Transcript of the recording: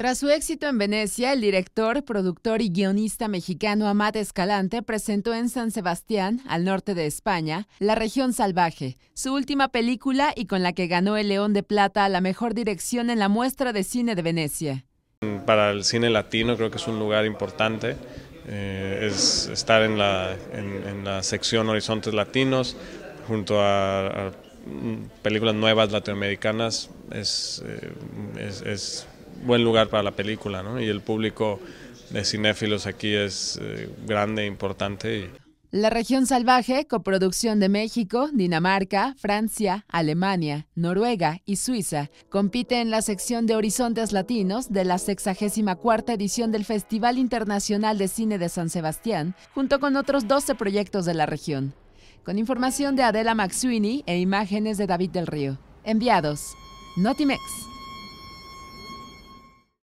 Tras su éxito en Venecia, el director, productor y guionista mexicano Amat Escalante presentó en San Sebastián, al norte de España, La región salvaje, su última película y con la que ganó el León de Plata a la mejor dirección en la muestra de cine de Venecia. Para el cine latino creo que es un lugar importante. Eh, es estar en la, sección Horizontes Latinos junto a, mm, películas nuevas latinoamericanas es eh, buen lugar para la película, ¿no? Y el público de cinéfilos aquí es eh, grande grande, importante. La región salvaje, coproducción de México, Dinamarca, Francia, Alemania, Noruega y Suiza, compite en la sección de Horizontes Latinos de la 64 edición del Festival Internacional de Cine de San Sebastián, junto con otros 12 proyectos de la región. Con información de Adela Maxuini e imágenes de David del Río. Enviados. Notimex.